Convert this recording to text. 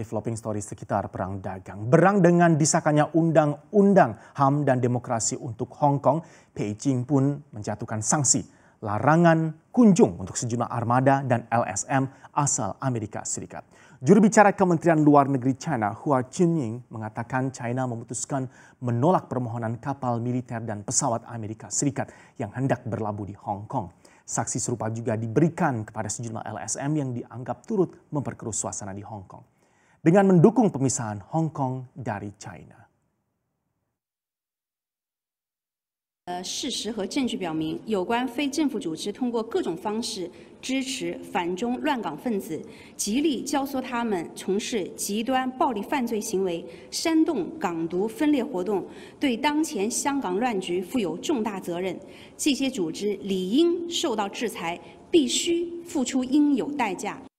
developing story sekitar perang dagang. Berang dengan disahkannya undang-undang HAM dan demokrasi untuk Hong Kong, Beijing pun menjatuhkan sanksi larangan kunjung untuk sejumlah armada dan LSM asal Amerika Serikat. Juru bicara Kementerian Luar Negeri China, Hua Chunying, mengatakan China memutuskan menolak permohonan kapal militer dan pesawat Amerika Serikat yang hendak berlabuh di Hong Kong. Saksi serupa juga diberikan kepada sejumlah LSM yang dianggap turut memperkeruh suasana di Hong Kong. dengan mendukung pemisahan Hong dari China. Kong